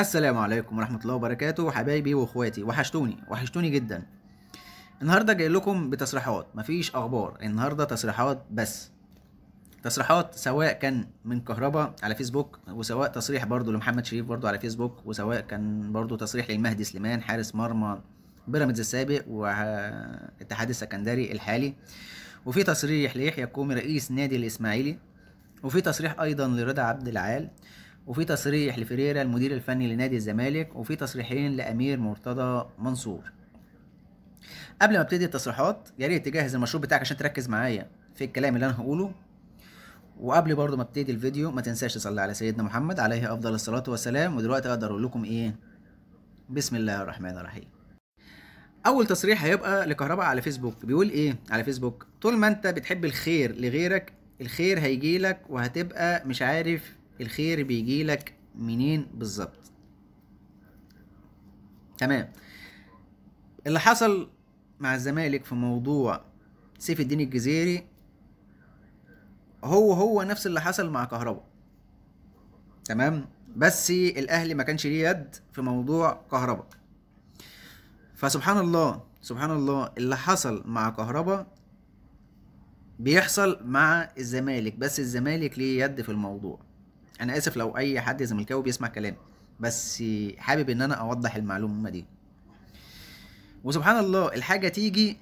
السلام عليكم ورحمة الله وبركاته حبايبي واخواتي وحشتوني وحشتوني جدا النهاردة جاي لكم بتصريحات مفيش اخبار النهاردة تصريحات بس تصريحات سواء كان من كهربا على فيسبوك وسواء تصريح برضو لمحمد شريف برضو على فيسبوك وسواء كان برضو تصريح للمهدي سليمان حارس مرمى بيراميدز السابق واتحاد السكندري الحالي وفي تصريح ليحيى الكومي رئيس نادي الاسماعيلي وفي تصريح ايضا لرضا عبد العال وفي تصريح لفريرة المدير الفني لنادي الزمالك وفي تصريحين لامير مرتضى منصور قبل ما ابتدي التصريحات يا ريت تجهز المشروب بتاعك عشان تركز معايا في الكلام اللي انا هقوله وقبل برضو ما ابتدي الفيديو ما تنساش تصلي على سيدنا محمد عليه افضل الصلاه والسلام ودلوقتي اقدر اقول لكم ايه بسم الله الرحمن الرحيم اول تصريح هيبقى لكهرباء على فيسبوك بيقول ايه على فيسبوك طول ما انت بتحب الخير لغيرك الخير هيجيلك وهتبقى مش عارف الخير بيجيلك منين بالظبط تمام اللي حصل مع الزمالك في موضوع سيف الدين الجزيري هو هو نفس اللي حصل مع كهربا تمام بس الاهلي ما كانش ليه يد في موضوع كهربا فسبحان الله سبحان الله اللي حصل مع كهربا بيحصل مع الزمالك بس الزمالك ليه يد في الموضوع انا اسف لو اي حد زملكاوي بيسمع كلامي بس حابب ان انا اوضح المعلومه دي وسبحان الله الحاجه تيجي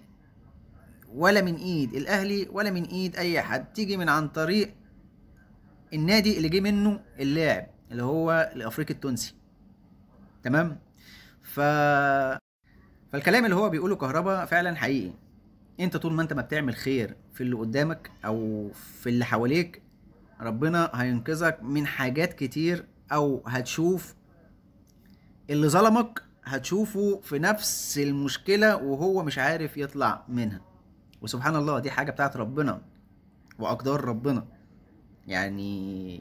ولا من ايد الاهلي ولا من ايد اي حد تيجي من عن طريق النادي اللي جه منه اللاعب اللي هو الافريقي التونسي تمام ف فالكلام اللي هو بيقوله كهربا فعلا حقيقي انت طول ما انت ما بتعمل خير في اللي قدامك او في اللي حواليك ربنا هينقذك من حاجات كتير او هتشوف اللي ظلمك هتشوفه في نفس المشكلة وهو مش عارف يطلع منها وسبحان الله دي حاجة بتاعت ربنا وأقدار ربنا يعني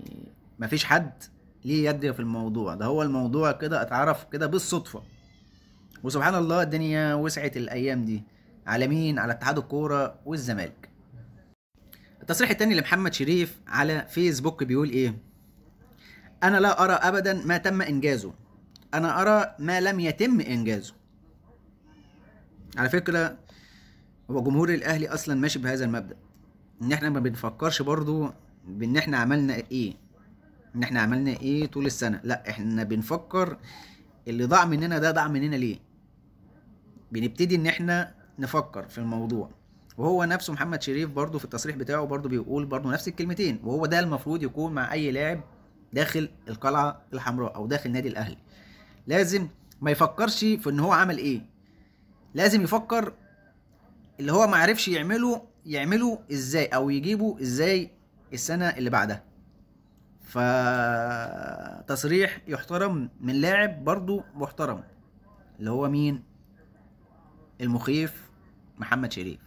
مفيش حد ليه يد في الموضوع ده هو الموضوع كده اتعرف كده بالصدفة وسبحان الله الدنيا وسعت الأيام دي على مين على اتحاد الكورة والزمالك التصريح الثاني لمحمد شريف على فيسبوك بيقول ايه انا لا ارى ابدا ما تم انجازه انا ارى ما لم يتم انجازه على فكره هو جمهور الاهلي اصلا ماشي بهذا المبدا ان احنا ما بنفكرش برضو بان احنا عملنا ايه ان احنا عملنا ايه طول السنه لا احنا بنفكر اللي ضاع مننا ده ضاع مننا ليه بنبتدي ان احنا نفكر في الموضوع وهو نفسه محمد شريف برضه في التصريح بتاعه برضه بيقول برضه نفس الكلمتين وهو ده المفروض يكون مع اي لاعب داخل القلعه الحمراء او داخل نادي الاهلي لازم ما يفكرش في ان هو عمل ايه لازم يفكر اللي هو ما عرفش يعمله يعمله ازاي او يجيبه ازاي السنه اللي بعدها فتصريح يحترم من لاعب برضه محترم اللي هو مين المخيف محمد شريف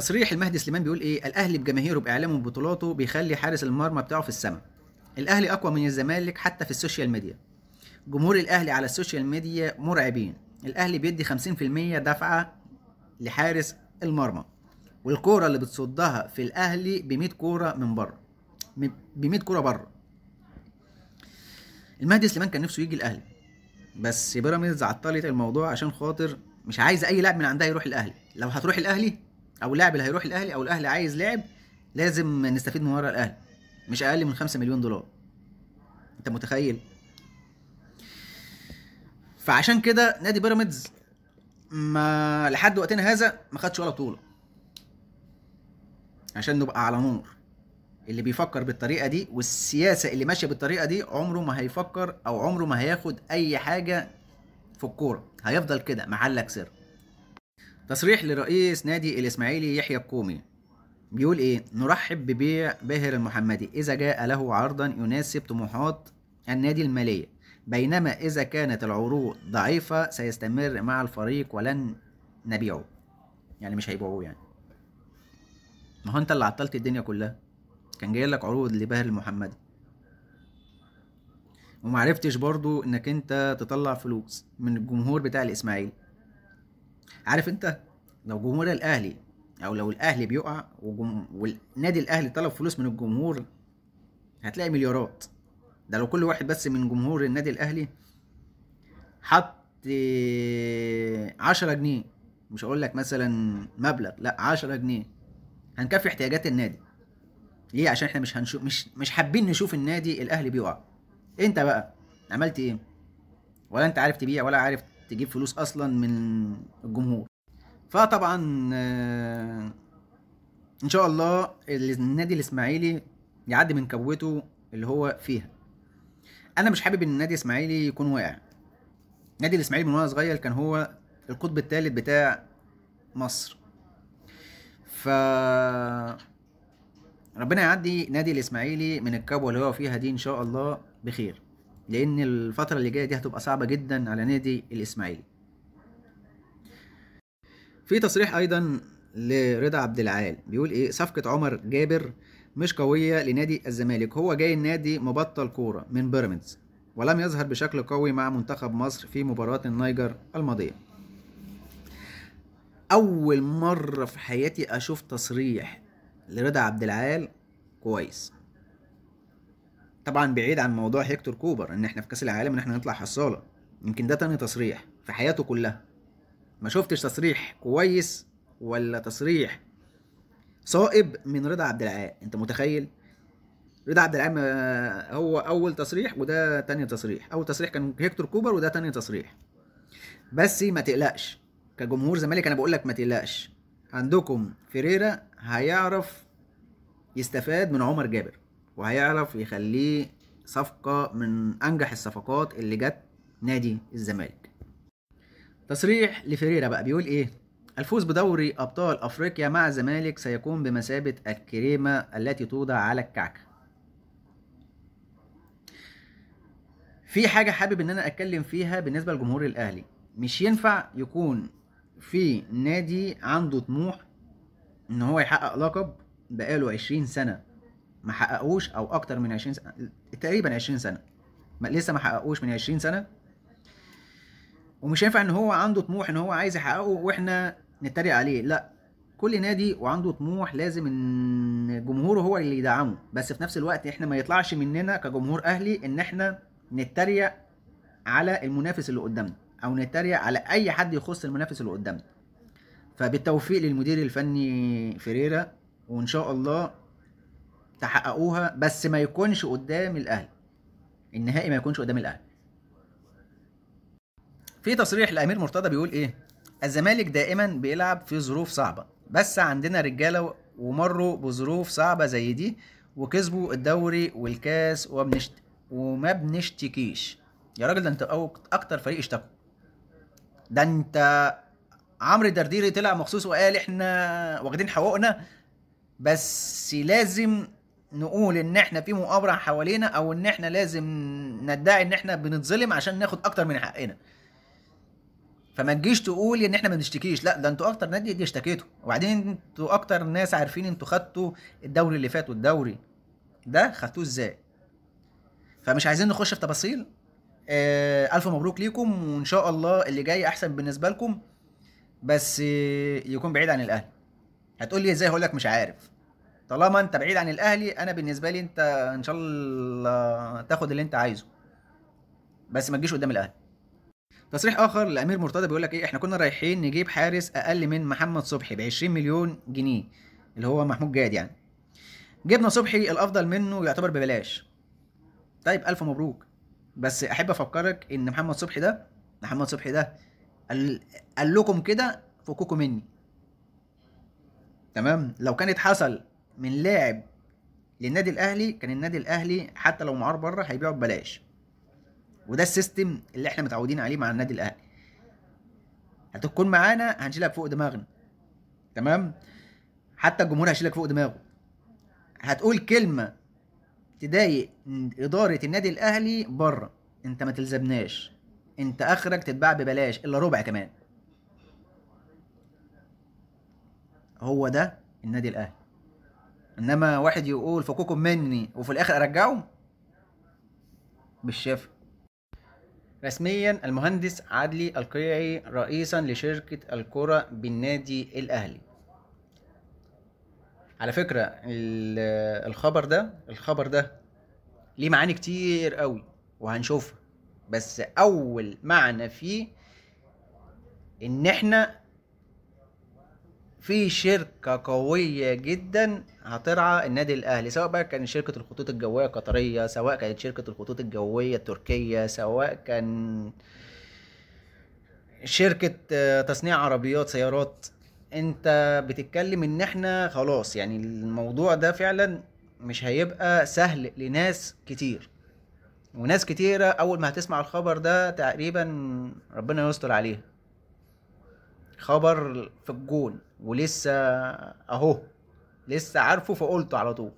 تصريح المهدي سليمان بيقول ايه الاهلي بجماهيره باعلامه وبطولاته بيخلي حارس المرمى بتاعه في السماء الاهلي اقوى من الزمالك حتى في السوشيال ميديا جمهور الاهلي على السوشيال ميديا مرعبين الاهلي بيدي 50% دفعه لحارس المرمى والكوره اللي بتصدها في الاهلي ب 100 كوره من بره ب 100 كوره بره المهدي سليمان كان نفسه يجي الاهلي بس بيراميدز عطلت الموضوع عشان خاطر مش عايزه اي لاعب من عندها يروح الاهلي لو هتروح الاهلي او اللاعب اللي هيروح الاهلي او الاهلي عايز لاعب لازم نستفيد من ورا الاهلي مش اقل من 5 مليون دولار انت متخيل فعشان كده نادي بيراميدز ما لحد وقتنا هذا ما خدش ولا بطوله عشان نبقى على نور اللي بيفكر بالطريقه دي والسياسه اللي ماشيه بالطريقه دي عمره ما هيفكر او عمره ما هياخد اي حاجه في الكوره هيفضل كده محلك سر تصريح لرئيس نادي الإسماعيلي يحيى القومي بيقول إيه نرحب ببيع باهر المحمدي إذا جاء له عرضا يناسب طموحات النادي المالية بينما إذا كانت العروض ضعيفة سيستمر مع الفريق ولن نبيعه يعني مش هيبيعوه يعني ما هو أنت اللي عطلت الدنيا كلها كان جاي لك عروض لباهر المحمدي ومعرفتش برضو انك انت تطلع فلوس من الجمهور بتاع الاسماعيلي عارف انت لو جمهور الاهلي او لو الاهلي بيقع وجم... والنادي الاهلي طلب فلوس من الجمهور هتلاقي مليارات ده لو كل واحد بس من جمهور النادي الاهلي حط عشرة جنيه مش هقول لك مثلا مبلغ لا عشرة جنيه هنكفي احتياجات النادي ليه عشان احنا مش هنشوف مش مش حابين نشوف النادي الاهلي بيقع انت بقى عملت ايه ولا انت عارف تبيع ولا عارف تجيب فلوس اصلا من الجمهور فطبعا آه، ان شاء الله النادي الاسماعيلي يعدي من كبوته اللي هو فيها انا مش حابب ان النادي الاسماعيلي يكون واقع نادي الاسماعيلي من وانا صغير كان هو القطب الثالث بتاع مصر ف ربنا يعدي نادي الاسماعيلي من الكبوه اللي هو فيها دي ان شاء الله بخير لان الفتره اللي جايه دي هتبقى صعبه جدا على نادي الاسماعيلي في تصريح ايضا لرضا عبد العال بيقول ايه صفقه عمر جابر مش قويه لنادي الزمالك هو جاي النادي مبطل كوره من بيراميدز ولم يظهر بشكل قوي مع منتخب مصر في مباراه النيجر الماضيه اول مره في حياتي اشوف تصريح لرضا عبد العال كويس طبعا بعيد عن موضوع هيكتور كوبر ان احنا في كاس العالم ان احنا نطلع حصاله يمكن ده تاني تصريح في حياته كلها ما شفتش تصريح كويس ولا تصريح صائب من رضا عبد العال انت متخيل رضا عبد العال هو اول تصريح وده تاني تصريح اول تصريح كان هيكتور كوبر وده تاني تصريح بس ما تقلقش كجمهور زمالك انا بقول لك ما تقلقش عندكم فيريرا هيعرف يستفاد من عمر جابر وهيعرف يخليه صفقة من أنجح الصفقات اللي جت نادي الزمالك تصريح لفريرة بقى بيقول إيه الفوز بدوري أبطال أفريقيا مع الزمالك سيكون بمثابة الكريمة التي توضع على الكعكة في حاجة حابب إن أنا أتكلم فيها بالنسبة لجمهور الأهلي مش ينفع يكون في نادي عنده طموح إن هو يحقق لقب بقاله 20 سنة ما حققوش او اكتر من 20 سنه تقريبا 20 سنه ما لسه ما حققوش من 20 سنه ومش هينفع ان هو عنده طموح ان هو عايز يحققه واحنا نتريق عليه لا كل نادي وعنده طموح لازم ان جمهوره هو اللي يدعمه بس في نفس الوقت احنا ما يطلعش مننا كجمهور اهلي ان احنا نتريق على المنافس اللي قدامنا او نتريق على اي حد يخص المنافس اللي قدامنا فبالتوفيق للمدير الفني فيريرا وان شاء الله تحققوها بس ما يكونش قدام الاهلي النهائي ما يكونش قدام الاهلي في تصريح لامير مرتضى بيقول ايه الزمالك دائما بيلعب في ظروف صعبه بس عندنا رجاله ومروا بظروف صعبه زي دي وكسبوا الدوري والكاس وبنشت... وما بنشتكيش يا راجل ده انت اكتر فريق اشتكوا ده انت عمرو درديري طلع مخصوص وقال احنا واخدين حقوقنا بس لازم نقول ان احنا في مؤامره حوالينا او ان احنا لازم ندعي ان احنا بنتظلم عشان ناخد اكتر من حقنا فما تجيش تقول ان احنا ما بنشتكيش لا ده انتوا اكتر نادي دي اشتكيتوا وبعدين انتوا اكتر ناس عارفين انتوا خدتوا الدوري اللي فات والدوري ده خدتوه ازاي فمش عايزين نخش في تفاصيل آه، الف مبروك ليكم وان شاء الله اللي جاي احسن بالنسبه لكم بس يكون بعيد عن الاهلي هتقول لي ازاي هقول لك مش عارف طالما انت بعيد عن الاهلي انا بالنسبه لي انت ان شاء الله تاخد اللي انت عايزه بس ما تجيش قدام الاهلي تصريح اخر لامير مرتضى بيقول لك ايه احنا كنا رايحين نجيب حارس اقل من محمد صبحي ب 20 مليون جنيه اللي هو محمود جاد يعني جبنا صبحي الافضل منه يعتبر ببلاش طيب الف مبروك بس احب افكرك ان محمد صبحي ده محمد صبحي ده قال, قال لكم كده فكوكوا مني تمام لو كانت حصل من لاعب للنادي الاهلي كان النادي الاهلي حتى لو معار بره هيبيعه ببلاش وده السيستم اللي احنا متعودين عليه مع النادي الاهلي هتكون معانا هنشيلك فوق دماغنا تمام حتى الجمهور هيشيلك فوق دماغه هتقول كلمه تضايق اداره النادي الاهلي بره انت ما تلزمناش انت اخرك تتباع ببلاش الا ربع كمان هو ده النادي الاهلي انما واحد يقول فكوكم مني وفي الاخر ارجعه بالشفا رسميا المهندس عدلي القيعي رئيسا لشركة الكرة بالنادي الأهلي على فكرة الخبر ده الخبر ده ليه معاني كتير قوي وهنشوفها بس أول معنى فيه إن إحنا في شركة قوية جدا هترعى النادي الأهلي سواء بقى كانت شركة الخطوط الجوية القطرية سواء كانت شركة الخطوط الجوية التركية سواء كان شركة آه، تصنيع عربيات سيارات انت بتتكلم ان احنا خلاص يعني الموضوع ده فعلا مش هيبقى سهل لناس كتير وناس كتيرة اول ما هتسمع الخبر ده تقريبا ربنا يستر عليها خبر في الجون ولسه اهو لسه عارفه فقلته على طول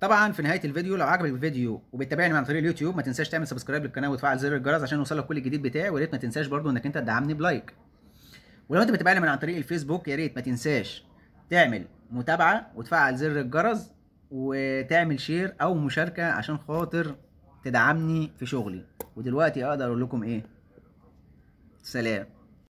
طبعا في نهايه الفيديو لو عجبك الفيديو وبتتابعني عن طريق اليوتيوب ما تنساش تعمل سبسكرايب للقناه وتفعل زر الجرس عشان يوصلك كل الجديد بتاعي ويا ريت ما تنساش برضو انك انت تدعمني بلايك ولو انت بتتابعني من عن طريق الفيسبوك يا ريت ما تنساش تعمل متابعه وتفعل زر الجرس وتعمل شير او مشاركه عشان خاطر تدعمني في شغلي ودلوقتي اقدر اقول لكم ايه سلام